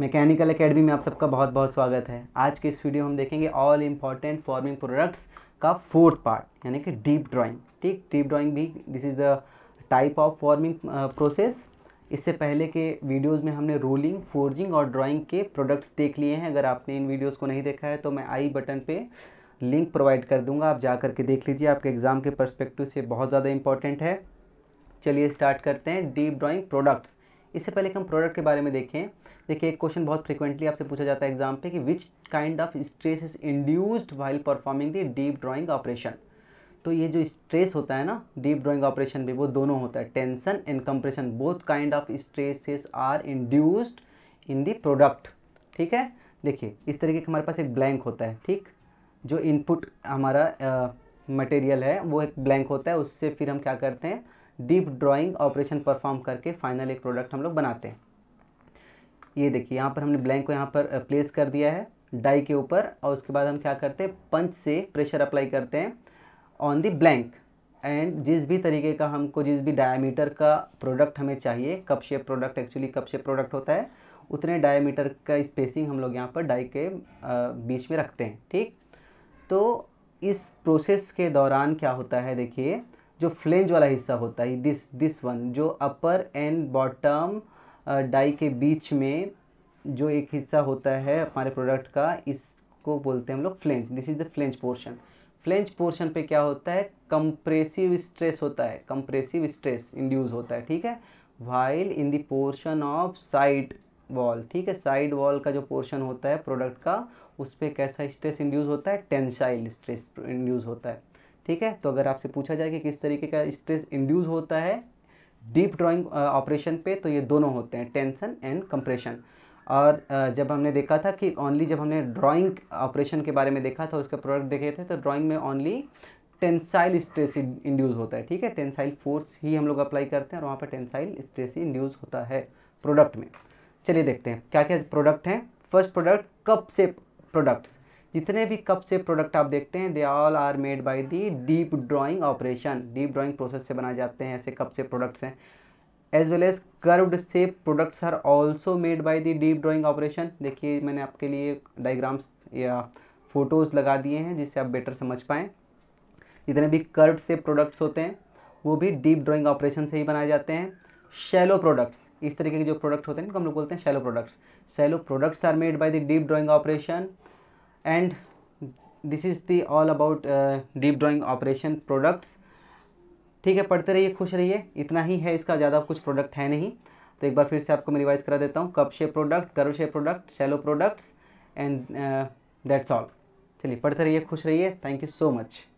mechanical academy में आप सबका बहुत बहुत स्वागत है आज के इस वीडियो हम देखेंगे ऑल इम्पॉर्टेंट फॉर्मिंग प्रोडक्ट्स का फोर्थ पार्ट यानी कि डीप ड्राइंग ठीक डीप ड्राइंग भी this is the type of forming process इससे पहले के वीडियोस में हमने रोलिंग फोर्जिंग और ड्राइंग के प्रोडक्ट्स देख लिए हैं अगर आपने इन वीडियोज़ को नहीं देखा है तो मैं आई बटन पर लिंक प्रोवाइड कर दूंगा आप जा करके देख लीजिए आपके एग्ज़ाम के परस्पेक्टिव से बहुत ज़्यादा इंपॉर्टेंट है चलिए स्टार्ट करते हैं डीप ड्राइंग प्रोडक्ट्स इससे पहले हम प्रोडक्ट के बारे में देखें देखिए एक क्वेश्चन बहुत फ्रिक्वेंटली आपसे पूछा जाता है एग्जाम पे कि which kind of stress is induced while performing the deep drawing operation तो ये जो स्ट्रेस होता है ना डीप ड्राइंग ऑपरेशन भी वो दोनों होता है tension and compression both kind of stresses are induced in the product ठीक है देखिए इस तरीके का हमारे पास एक ब्लैंक होता है ठीक जो इनपुट हमारा मटेरियल है वो एक ब्लैंक होता है उससे फिर हम क्या करते हैं डीप ड्राइंग ऑपरेशन परफॉर्म करके फाइनल एक प्रोडक्ट हम लोग बनाते हैं ये देखिए यहाँ पर हमने ब्लैंक को यहाँ पर प्लेस कर दिया है डाई के ऊपर और उसके बाद हम क्या करते हैं पंच से प्रेशर अप्लाई करते हैं ऑन दी ब्लैंक एंड जिस भी तरीके का हमको जिस भी डायमीटर का प्रोडक्ट हमें चाहिए cup shape product actually cup shape product होता है उतने डायमीटर का स्पेसिंग हम लोग यहाँ पर डाई के बीच में रखते हैं ठीक तो इस प्रोसेस के दौरान क्या होता है देखिए जो फ्लेंज वाला हिस्सा होता है दिस दिस वन जो अपर एंड बॉटम डाई के बीच में जो एक हिस्सा होता है हमारे प्रोडक्ट का इसको बोलते हैं हम लोग flange this is the flange portion flange portion पे क्या होता है कंप्रेसिव स्ट्रेस होता है कंप्रेसिव स्ट्रेस इंड्यूज़ होता है ठीक है while in portion of side wall ठीक है साइड वॉल का जो पोर्शन होता है प्रोडक्ट का उस पर कैसा स्ट्रेस इंड्यूज होता है टेंसाइल स्ट्रेस इंड्यूज होता है ठीक है तो अगर आपसे पूछा जाए कि किस तरीके का स्ट्रेस इंड्यूज़ होता है डीप ड्राइंग ऑपरेशन पे तो ये दोनों होते हैं टेंशन एंड कंप्रेशन और जब हमने देखा था कि ओनली जब हमने ड्राइंग ऑपरेशन के बारे में देखा था उसका प्रोडक्ट देखे थे तो ड्राइंग में ओनली टेंसाइल स्ट्रेस इंड्यूस होता है ठीक है टेंसाइल फोर्स ही हम लोग अप्लाई करते हैं और वहाँ पर टेंसाइल स्ट्रेस इंड्यूस होता है प्रोडक्ट में चलिए देखते हैं क्या क्या प्रोडक्ट हैं first product cup shape products जितने भी कप से प्रोडक्ट आप देखते हैं they all are made by the deep drawing operation deep drawing process से बनाए जाते हैं ऐसे कप से प्रोडक्ट्स हैं एज वेल एज कर्व्ड से products are also made by the deep drawing operation देखिए मैंने आपके लिए डाइग्राम्स या फ़ोटोज़ लगा दिए हैं जिससे आप बेटर समझ पाएँ जितने भी कर्व्ड से प्रोडक्ट्स होते हैं वो भी डीप ड्राइंग ऑपरेशन से ही बनाए जाते हैं शैलो प्रोडक्ट्स इस तरीके के जो प्रोडक्ट होते हैं इनको हम लोग बोलते हैं shallow products shallow products are made by the deep drawing operation and this is all about about uh, deep drawing operation products ठीक है पढ़ते रहिए खुश रहिए इतना ही है इसका ज़्यादा कुछ प्रोडक्ट है नहीं तो एक बार फिर से आपको मैं रिवाइज करा देता हूँ cup shape product curve shape product shallow products and that's all चलिए पढ़ते रहिए खुश रहिए थैंक यू सो मच